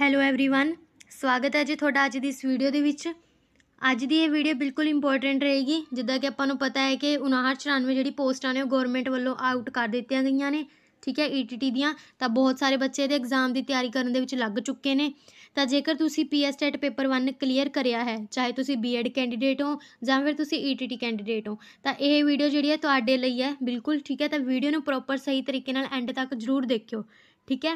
hello everyone ਸਵਾਗਤ ਹੈ ਜੀ ਤੁਹਾਡਾ ਅੱਜ ਦੀ ਇਸ ਵੀਡੀਓ ਦੇ ਵਿੱਚ ਅੱਜ ਦੀ ਇਹ ਵੀਡੀਓ ਬਿਲਕੁਲ ਇੰਪੋਰਟੈਂਟ ਰਹੇਗੀ ਜਿੱਦਾਂ ਕਿ ਆਪਾਂ ਨੂੰ ਪਤਾ ਹੈ ਕਿ 5994 ਜਿਹੜੀ ਪੋਸਟਾਂ ਨੇ ਉਹ ਗਵਰਨਮੈਂਟ ਵੱਲੋਂ ਆਊਟ ਕਰ ਦਿੱਤੀਆਂ ਗਈਆਂ ਨੇ ਠੀਕ ਹੈ ਈਟੀਟੀ e ਦੀਆਂ ਤਾਂ ਬਹੁਤ ਸਾਰੇ ਬੱਚੇ ਦੇ ਐਗਜ਼ਾਮ ਦੀ ਤਿਆਰੀ ਕਰਨ ਦੇ ਵਿੱਚ ਲੱਗ ਚੁੱਕੇ ਨੇ ਤਾਂ ਜੇਕਰ ਤੁਸੀਂ ਪੀਐਸਟੈਟ e ਪੇਪਰ 1 ਕਲੀਅਰ ਕਰਿਆ ਹੈ ਚਾਹੇ ਤੁਸੀਂ ਬੀਐਡ ਕੈਂਡੀਡੇਟ ਹੋ ਜਾਂ ਫਿਰ ਤੁਸੀਂ ਈਟੀਟੀ e ਕੈਂਡੀਡੇਟ ਹੋ ਤਾਂ ਇਹ ਵੀਡੀਓ ਜਿਹੜੀ ਹੈ ਤੁਹਾਡੇ ਲਈ ਹੈ ਬਿਲਕੁਲ ਠੀਕ ਹੈ ਤਾਂ ਵੀਡੀਓ ਨੂੰ ਪ੍ਰੋਪਰ ਸਹੀ ਤਰੀਕੇ ਨਾਲ ਐਂਡ ਤੱਕ ਜ਼ਰੂਰ ਦੇਖਿਓ ਠੀਕ ਹੈ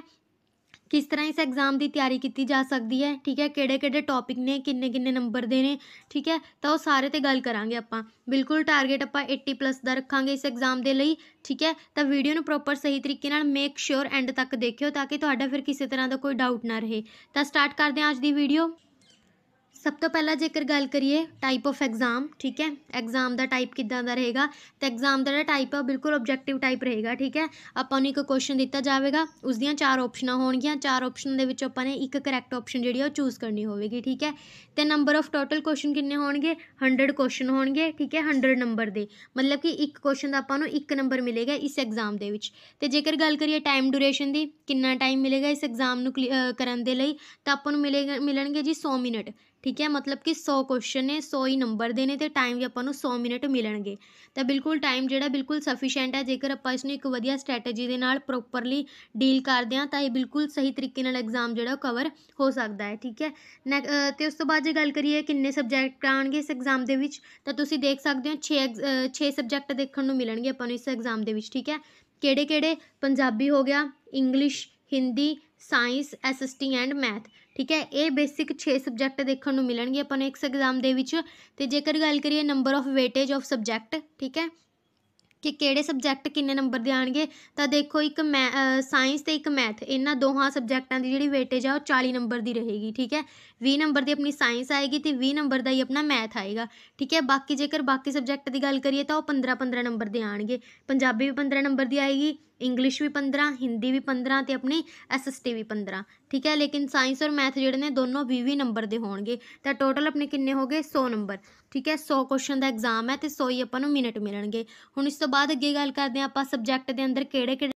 ਕਿਸ ਤਰ੍ਹਾਂ ਇਸ ਐਗਜ਼ਾਮ ਦੀ ਤਿਆਰੀ ਕੀਤੀ ਜਾ ਸਕਦੀ ਹੈ ਠੀਕ ਹੈ ਕਿਹੜੇ ਕਿਹੜੇ ਟੌਪਿਕ ਨੇ ਕਿੰਨੇ ਕਿੰਨੇ ਨੰਬਰ ਦੇ ਨੇ ਠੀਕ ਹੈ ਤਾਂ ਉਹ ਸਾਰੇ ਤੇ ਗੱਲ ਕਰਾਂਗੇ ਆਪਾਂ ਬਿਲਕੁਲ ਟਾਰਗੇਟ ਆਪਾਂ 80 ਪਲੱਸ ਦਾ ਰੱਖਾਂਗੇ ਇਸ ਐਗਜ਼ਾਮ ਦੇ ਲਈ ਠੀਕ ਹੈ ਤਾਂ ਵੀਡੀਓ ਨੂੰ ਪ੍ਰੋਪਰ ਸਹੀ ਤਰੀਕੇ ਨਾਲ ਮੇਕ ਸ਼ੋਰ ਐਂਡ ਤੱਕ ਦੇਖਿਓ ਤਾਂ ਕਿ ਤੁਹਾਡਾ ਫਿਰ ਕਿਸੇ ਤਰ੍ਹਾਂ ਦਾ ਕੋਈ ਡਾਊਟ ਨਾ ਰਹੇ ਤਾਂ ਸਟਾਰਟ ਕਰਦੇ ਹਾਂ ਅੱਜ ਦੀ ਵੀਡੀਓ ਸਭ ਤੋਂ ਪਹਿਲਾਂ ਜੇਕਰ ਗੱਲ ਕਰੀਏ ਟਾਈਪ ਆਫ ਐਗਜ਼ਾਮ ਠੀਕ ਹੈ ਐਗਜ਼ਾਮ ਦਾ ਟਾਈਪ ਕਿੱਦਾਂ ਦਾ ਰਹੇਗਾ ਤਾਂ ਐਗਜ਼ਾਮ ਦਾ ਟਾਈਪ ਆ ਬਿਲਕੁਲ ਆਬਜੈਕਟਿਵ ਟਾਈਪ ਰਹੇਗਾ ਠੀਕ ਹੈ ਆਪਾਂ ਨੂੰ ਇੱਕ ਕੁਐਸਚਨ ਦਿੱਤਾ ਜਾਵੇਗਾ ਉਸ ਦੀਆਂ ਚਾਰ ਆਪਸ਼ਨਾਂ ਹੋਣਗੀਆਂ ਚਾਰ ਆਪਸ਼ਨ ਦੇ ਵਿੱਚੋਂ ਆਪਾਂ ਨੇ ਇੱਕ ਕਰੈਕਟ ਆਪਸ਼ਨ ਜਿਹੜੀ ਆ ਉਹ ਚੂਜ਼ ਕਰਨੀ ਹੋਵੇਗੀ ਠੀਕ ਹੈ ਤੇ ਨੰਬਰ ਆਫ ਟੋਟਲ ਕੁਐਸਚਨ ਕਿੰਨੇ ਹੋਣਗੇ 100 ਕੁਐਸਚਨ ਹੋਣਗੇ ਠੀਕ ਹੈ 100 ਨੰਬਰ ਦੇ ਮਤਲਬ ਕਿ ਇੱਕ ਕੁਐਸਚਨ ਦਾ ਆਪਾਂ ਨੂੰ ਇੱਕ ਨੰਬਰ ਮਿਲੇਗਾ ਇਸ ਐਗਜ਼ਾਮ ਦੇ ਵਿੱਚ ਤੇ ਜੇਕਰ ਗੱਲ ਕਰੀਏ ਟਾਈਮ ਡਿਊਰੇਸ਼ਨ ਦੀ ਕਿੰਨਾ ਟਾਈਮ ਮਿਲੇਗਾ ਇਸ ਐਗਜ਼ਾਮ ਨੂੰ ਕਰਨ ਦੇ ਲਈ ਤਾਂ ਆਪਾਂ ਨੂੰ ਮਿਲੇਗਾ ਮਿਲਣਗੇ ਜੀ 100 ਮਿੰਟ ਠੀਕ ਹੈ ਮਤਲਬ ਕਿ 100 ਕੁਐਸਚਨ ਨੇ 100 ਹੀ ਨੰਬਰ ਦੇ ਨੇ ਤੇ ਟਾਈਮ ਵੀ ਆਪਾਂ ਨੂੰ 100 ਮਿੰਟ ਮਿਲਣਗੇ ਤਾਂ ਬਿਲਕੁਲ ਟਾਈਮ ਜਿਹੜਾ ਬਿਲਕੁਲ ਸਫੀਸ਼ੀਐਂਟ ਹੈ ਜੇਕਰ ਆਪਾਂ ਇਸ ਨੂੰ ਇੱਕ ਵਧੀਆ ਸਟ੍ਰੈਟੇਜੀ ਦੇ ਨਾਲ ਪ੍ਰੋਪਰਲੀ ਡੀਲ ਕਰਦੇ ਆ ਤਾਂ ਇਹ ਬਿਲਕੁਲ ਸਹੀ ਤਰੀਕੇ ਨਾਲ ਐਗਜ਼ਾਮ ਜਿਹੜਾ ਕਵਰ ਹੋ ਸਕਦਾ ਹੈ ਠੀਕ ਹੈ ਤੇ ਉਸ ਤੋਂ ਬਾਅਦ ਜੇ ਗੱਲ ਕਰੀਏ ਕਿੰਨੇ ਸਬਜੈਕਟ ਆਣਗੇ ਇਸ ਐਗਜ਼ਾਮ ਦੇ ਵਿੱਚ ਤਾਂ ਤੁਸੀਂ ਦੇਖ ਸਕਦੇ ਹੋ 6 6 ਸਬਜੈਕਟ ਦੇਖਣ ਨੂੰ ਮਿਲਣਗੇ ਆਪਾਂ ਨੂੰ ਇਸ ਐਗਜ਼ਾਮ ਦੇ ਵਿੱਚ ਠੀਕ ਹੈ ਕਿਹੜੇ ਕਿਹੜੇ ਪੰਜਾਬੀ ਹੋ ਗਿਆ English Hindi science SST and math ਠੀਕ ਹੈ ਇਹ ਬੇਸਿਕ 6 ਸਬਜੈਕਟ ਦੇਖਣ ਨੂੰ ਮਿਲਣਗੇ ਆਪਾਂ ਨੂੰ ਇੱਕ ਐਗਜ਼ਾਮ ਦੇ ਵਿੱਚ ਤੇ ਜੇਕਰ ਗੱਲ ਕਰੀਏ number of weightage of subject ਠੀਕ ਹੈ ਕਿ ਕਿਹੜੇ ਸਬਜੈਕਟ ਕਿੰਨੇ ਨੰਬਰ ਦੇ ਆਣਗੇ ਤਾਂ ਦੇਖੋ ਇੱਕ ਸਾਇੰਸ ਤੇ ਇੱਕ ਮੈਥ ਇਹਨਾਂ ਦੋਹਾਂ ਸਬਜੈਕਟਾਂ ਦੀ ਜਿਹੜੀ ਵੇਟੇਜ ਆ ਉਹ 40 ਨੰਬਰ ਦੀ ਰਹੇਗੀ ਠੀਕ ਹੈ 20 ਨੰਬਰ ਦੀ ਆਪਣੀ ਸਾਇੰਸ ਆਏਗੀ ਤੇ 20 ਨੰਬਰ ਦਾ ਹੀ ਆਪਣਾ ਮੈਥ ਆਏਗਾ ਠੀਕ ਹੈ ਬਾਕੀ ਜੇਕਰ ਬਾਕੀ ਸਬਜੈਕਟ ਦੀ ਗੱਲ ਕਰੀਏ ਤਾਂ ਉਹ 15 15 ਨੰਬਰ ਦੇ ਆਣਗੇ ਪੰਜਾਬੀ ਵੀ 15 ਨੰਬਰ ਦੀ ਆਏਗੀ ਇੰਗਲਿਸ਼ ਵੀ 15 ਹਿੰਦੀ ਵੀ 15 ਤੇ ਆਪਣੀ ਐਸਐਸਟੀ ਵੀ 15 ਠੀਕ ਹੈ ਲੇਕਿਨ ਸਾਇੰਸ ਔਰ ਮੈਥ ਜਿਹੜੇ ਨੇ ਦੋਨੋਂ 20 ਨੰਬਰ ਦੇ ਹੋਣਗੇ ਤਾਂ ਟੋਟਲ ਆਪਣੇ ਕਿੰਨੇ ਹੋ ਗਏ 100 ਨੰਬਰ ਠੀਕ ਹੈ 100 ਕੁਐਸਚਨ ਦਾ ਐਗਜ਼ਾਮ ਹੈ ਤੇ 100 ਹੀ ਆਪਾਂ ਨੂੰ ਮਿੰਟ ਮਿਲਣਗੇ ਹੁਣ ਇਸ ਤੋਂ ਬਾਅਦ ਅੱਗੇ ਗੱਲ ਕਰਦੇ ਆਪਾਂ ਸਬਜੈਕਟ ਦੇ ਅੰਦਰ ਕਿਹੜੇ ਕਿਹੜੇ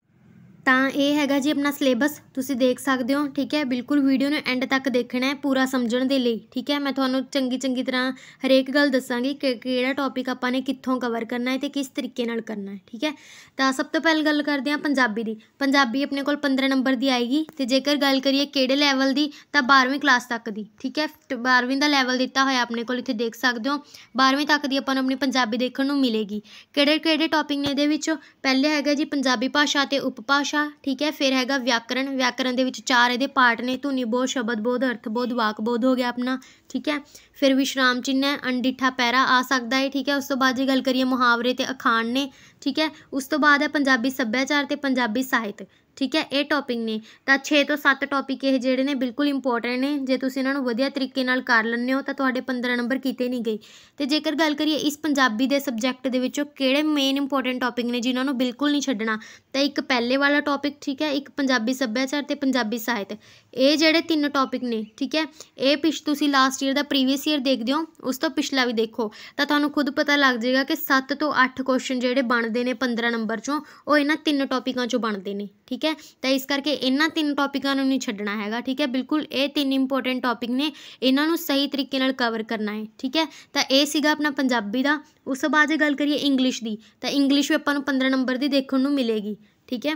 ਤਾਂ ਇਹ ਹੈਗਾ ਜੀ ਆਪਣਾ ਸਿਲੇਬਸ ਤੁਸੀਂ ਦੇਖ ਸਕਦੇ ਹੋ ਠੀਕ ਹੈ ਬਿਲਕੁਲ ਵੀਡੀਓ ਨੂੰ ਐਂਡ ਤੱਕ ਦੇਖਣਾ ਹੈ ਪੂਰਾ ਸਮਝਣ ਦੇ ਲਈ ਠੀਕ ਹੈ ਮੈਂ ਤੁਹਾਨੂੰ ਚੰਗੀ ਚੰਗੀ ਤਰ੍ਹਾਂ ਹਰੇਕ ਗੱਲ ਦੱਸਾਂਗੀ ਕਿ ਕਿਹੜਾ ਟੌਪਿਕ ਆਪਾਂ ਨੇ ਕਿੱਥੋਂ ਕਵਰ ਕਰਨਾ ਹੈ ਤੇ ਕਿਸ ਤਰੀਕੇ ਨਾਲ ਕਰਨਾ ਹੈ ਠੀਕ ਹੈ ਤਾਂ ਸਭ ਤੋਂ ਪਹਿਲ ਗੱਲ ਕਰਦੇ ਹਾਂ ਪੰਜਾਬੀ ਦੀ ਪੰਜਾਬੀ ਆਪਣੇ ਕੋਲ 15 ਨੰਬਰ ਦੀ ਆਏਗੀ ਤੇ ਜੇਕਰ ਗੱਲ ਕਰੀਏ ਕਿਹੜੇ ਲੈਵਲ ਦੀ ਤਾਂ 12ਵੀਂ ਕਲਾਸ ਤੱਕ ਦੀ ਠੀਕ ਹੈ 12ਵੀਂ ਦਾ ਲੈਵਲ ਦਿੱਤਾ ਹੋਇਆ ਆਪਣੇ ਕੋਲ ਇੱਥੇ ਦੇਖ ਸਕਦੇ ਹੋ 12ਵੀਂ ਤੱਕ ਦੀ ਆਪਾਂ ਨੂੰ ਆਪਣੀ ਪੰਜਾਬੀ ਦੇਖਣ ਨੂੰ ਮਿਲੇਗੀ ਕਿਹੜੇ ਕਿਹੜੇ ਟੌਪਿਕ ਨੇ ਇਹਦੇ ਵਿੱਚ ਪਹਿਲੇ ਹੈਗਾ ਜੀ ਪੰਜਾਬੀ ਭਾਸ਼ਾ ਤੇ ਉਪਭਾਸ਼ਾ ਭਾਸ਼ਾ ਠੀਕ ਹੈ ਫਿਰ ਹੈਗਾ ਵਿਆਕਰਣ ਵਿਆਕਰਣ ਦੇ ਵਿੱਚ ਚਾਰ ਇਹਦੇ ਪਾਰਟ ਨੇ ਧੁਨੀ ਬੋਧ ਸ਼ਬਦ ਬੋਧ ਅਰਥ ਬੋਧ ਵਾਕ ਬੋਧ ਹੋ ਗਿਆ ਆਪਣਾ ਠੀਕ ਹੈ ਫਿਰ ਵਿਸ਼ਰਾਮ ਚਿੰਨ ਹੈ ਅੰਡਿੱਠਾ ਪੈਰਾ ਆ ਸਕਦਾ ਹੈ ਠੀਕ ਹੈ ਉਸ ਤੋਂ ਬਾਅਦ ਜੇ ਗੱਲ ਕਰੀਏ ਮੁਹਾਵਰੇ ਤੇ ਅਖਾਣ ਨੇ ਠੀਕ ਹੈ ਉਸ ਤੋਂ ਬਾਅਦ ਹੈ ਪੰਜਾਬੀ ਸੱਭਿਆਚਾਰ ਤੇ ਪੰਜਾਬੀ ਸਾਹਿਤ ਠੀਕ ਹੈ ਇਹ ਟੌਪਿਕ ਨੇ ਤਾਂ 6 ਤੋਂ 7 ਟੌਪਿਕ ਇਹ ਜਿਹੜੇ ਨੇ ਬਿਲਕੁਲ ਇੰਪੋਰਟੈਂਟ ਨੇ ਜੇ ਤੁਸੀਂ ਇਹਨਾਂ ਨੂੰ ਵਧੀਆ ਤਰੀਕੇ ਨਾਲ ਕਰ ਲੈਣੇ ਹੋ ਤਾਂ ਤੁਹਾਡੇ 15 ਨੰਬਰ ਕੀਤੇ ਨਹੀਂ ਗਏ ਤੇ ਜੇਕਰ ਗੱਲ ਕਰੀਏ ਇਸ ਪੰਜਾਬੀ ਦੇ ਸਬਜੈਕਟ ਦੇ ਵਿੱਚੋਂ ਕਿਹੜੇ ਮੇਨ ਇੰਪੋਰਟੈਂਟ ਟੌਪਿਕ ਨੇ ਜਿਨ੍ਹਾਂ ਨੂੰ ਬਿਲਕੁਲ ਨਹੀਂ ਛੱਡਣਾ ਤਾਂ ਇੱਕ ਪਹਿਲੇ ਵਾਲਾ ਟੌਪਿਕ ਠੀਕ ਹੈ ਇੱਕ ਪੰਜਾਬੀ ਸੱਭਿਆਚਾਰ ਤੇ ਪੰਜਾਬੀ ਸਾਹਿਤ ਇਹ ਜਿਹੜੇ ਤਿੰਨ ਟੌਪਿਕ ਨੇ ਠੀਕ ਹੈ ਇਹ ਪਿਛ ਤੁਸੀਂ ਲਾਸਟ ਈਅਰ ਦਾ ਪ੍ਰੀਵੀਅਸ ਈਅਰ ਦੇਖਦੇ ਹੋ ਉਸ ਤੋਂ ਪਿਛਲਾ ਵੀ ਦੇਖੋ ਤਾਂ ਤੁਹਾਨੂੰ ਖੁਦ ਪਤਾ ਲੱਗ ਜਾਏਗਾ ਕਿ 7 ਤੋਂ 8 ਕੁਐਸਚਨ ਜਿਹੜੇ ਬਣਦੇ ਨੇ 15 ਨੰਬਰ ਚੋਂ ਉਹ ਇਹਨਾਂ ਤਿੰਨ ਟੌਪਿਕਾਂ ਚੋਂ ਬਣਦੇ ਨੇ ਠੀਕ ਹੈ ਤਾਂ ਇਸ ਕਰਕੇ ਇਹਨਾਂ ਤਿੰਨ ਟੌਪਿਕਾਂ ਨੂੰ ਨਹੀਂ ਛੱਡਣਾ ਹੈਗਾ ਠੀਕ ਹੈ ਬਿਲਕੁਲ ਇਹ ਤਿੰਨ ਇੰਪੋਰਟੈਂਟ ਟੌਪਿਕ ਨੇ ਇਹਨਾਂ ਨੂੰ ਸਹੀ ਤਰੀਕੇ ਨਾਲ ਕਵਰ ਕਰਨਾ ਹੈ ਠੀਕ ਹੈ ਤਾਂ ਇਹ ਸੀਗਾ ਆਪਣਾ ਪੰਜਾਬੀ ਦਾ ਉਸ ਤੋਂ ਬਾਅਦ ਜੇ ਗੱਲ ਕਰੀਏ ਇੰਗਲਿਸ਼ ਦੀ ਤਾਂ ਇੰਗਲਿਸ਼ ਵੀ ਆਪਾਂ ਨੂੰ 15 ਨੰਬਰ ਦੀ ਦੇਖਣ ਨੂੰ ਮਿਲੇਗੀ ਠੀਕ ਹੈ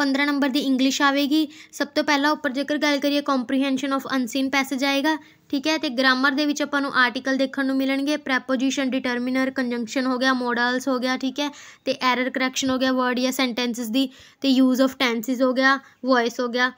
15 ਨੰਬਰ ਦੀ ਇੰਗਲਿਸ਼ ਆਵੇਗੀ ਸਭ ਤੋਂ ਪਹਿਲਾਂ ਉੱਪਰ ਜੇਕਰ ਗੱਲ ਕਰੀਏ ਕੰਪਰੀਹੈਂਸ਼ਨ ਆਫ ਅਨਸੀਨ ਪੈਸੇਜ ਆਏਗਾ ਠੀਕ ਹੈ ਤੇ ਗ੍ਰਾਮਰ ਦੇ ਵਿੱਚ ਆਪਾਂ ਨੂੰ ਆਰਟੀਕਲ ਦੇਖਣ ਨੂੰ ਮਿਲਣਗੇ ਪ੍ਰੈਪੋਜੀਸ਼ਨ ਡਿਟਰਮਿਨਰ ਕੰਜੰਕਸ਼ਨ ਹੋ ਗਿਆ ਮੋਡਲਸ ਹੋ ਗਿਆ ਠੀਕ ਹੈ ਤੇ ਐਰਰ ਕਰੈਕਸ਼ਨ ਹੋ ਗਿਆ ਵਰਡ ਜਾਂ ਸੈਂਟੈਂਸਸ ਦੀ ਤੇ ਯੂਜ਼ ਆਫ ਟੈਂਸਿਸ ਹੋ ਗਿਆ ਵੌਇਸ ਹੋ ਗਿਆ